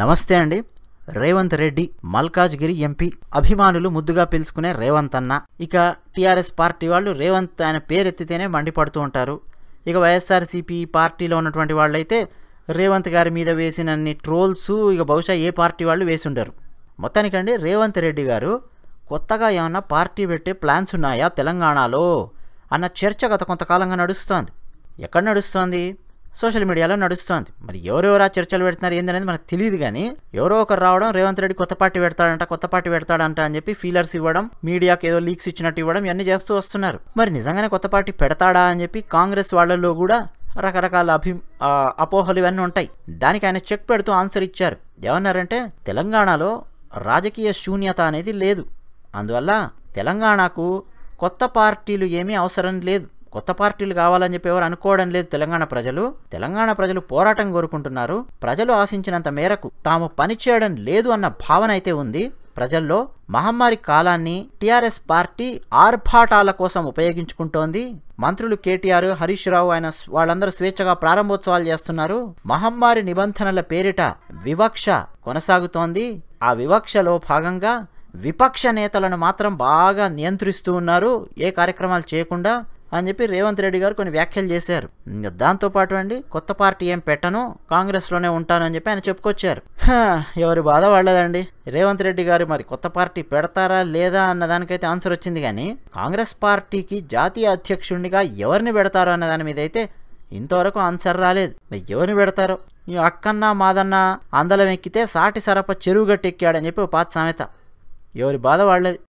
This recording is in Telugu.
నమస్తే అండి రేవంత్ రెడ్డి మల్కాజ్గిరి ఎంపీ అభిమానులు ముద్దుగా పిలుచుకునే రేవంత్ అన్న ఇక టీఆర్ఎస్ పార్టీ వాళ్ళు రేవంత్ ఆయన పేరెత్తితేనే మండిపడుతూ ఉంటారు ఇక వైఎస్ఆర్సీపీ పార్టీలో ఉన్నటువంటి వాళ్ళైతే రేవంత్ గారి మీద వేసినన్ని ట్రోల్స్ ఇక బహుశా ఏ పార్టీ వాళ్ళు వేసి ఉండరు మొత్తానికండి రేవంత్ రెడ్డి గారు కొత్తగా ఏమన్నా పార్టీ పెట్టే ప్లాన్స్ ఉన్నాయా తెలంగాణలో అన్న చర్చ గత కొంతకాలంగా నడుస్తోంది ఎక్కడ నడుస్తోంది సోషల్ మీడియాలో నడుస్తోంది మరి ఎవరెవరు ఆ చర్చలు పెడుతున్నారు ఏందనేది మనకు తెలియదు కానీ ఎవరో ఒకరు రావడం రేవంత్ రెడ్డి కొత్త పార్టీ పెడతాడంట కొత్త పార్టీ పెడతాడంట అని చెప్పి ఫీలర్స్ ఇవ్వడం మీడియాకి ఏదో లీక్స్ ఇచ్చినట్టు ఇవ్వడం ఇవన్నీ చేస్తూ వస్తున్నారు మరి నిజంగానే కొత్త పార్టీ పెడతాడా అని చెప్పి కాంగ్రెస్ వాళ్ళలో కూడా రకరకాల అభి అపోహలు ఇవన్నీ ఉంటాయి దానికి ఆయన చెక్ పెడుతూ ఆన్సర్ ఇచ్చారు ఏమన్నారంటే తెలంగాణలో రాజకీయ శూన్యత అనేది లేదు అందువల్ల తెలంగాణకు కొత్త పార్టీలు ఏమీ అవసరం లేదు కొత్త పార్టీలు కావాలని చెప్పి ఎవరు అనుకోవడం లేదు తెలంగాణ ప్రజలు తెలంగాణ ప్రజలు పోరాటం కోరుకుంటున్నారు ప్రజలు ఆశించినంత మేరకు తాము పనిచేయడం లేదు అన్న భావన అయితే ఉంది ప్రజల్లో మహమ్మారి కాలాన్ని టీఆర్ఎస్ పార్టీ ఆర్భాటాల కోసం ఉపయోగించుకుంటోంది మంత్రులు కేటీఆర్ హరీష్ రావు ఆయన వాళ్ళందరూ స్వేచ్ఛగా ప్రారంభోత్సవాలు చేస్తున్నారు మహమ్మారి నిబంధనల పేరిట వివక్ష కొనసాగుతోంది ఆ వివక్షలో భాగంగా విపక్ష నేతలను మాత్రం బాగా నియంత్రిస్తూ ఉన్నారు ఏ కార్యక్రమాలు చేయకుండా అని చెప్పి రేవంత్ రెడ్డి గారు కొన్ని వ్యాఖ్యలు చేశారు దాంతోపాటు అండి కొత్త పార్టీ ఏం పెట్టను కాంగ్రెస్లోనే ఉంటానని చెప్పి ఆయన చెప్పుకొచ్చారు ఎవరి బాధ వాళ్ళదండి రేవంత్ రెడ్డి గారు మరి కొత్త పార్టీ పెడతారా లేదా అన్న దానికైతే ఆన్సర్ వచ్చింది కానీ కాంగ్రెస్ పార్టీకి జాతీయ అధ్యక్షుడిగా ఎవరిని పెడతారో అన్న దాని మీద అయితే ఇంతవరకు ఆన్సర్ రాలేదు ఎవరిని పెడతారో ఈ అక్కన్న మాదన్న అందలం ఎక్కితే సాటి సరప చెరువు ఎక్కాడని చెప్పి పాత సామెత ఎవరి బాధ వాళ్ళది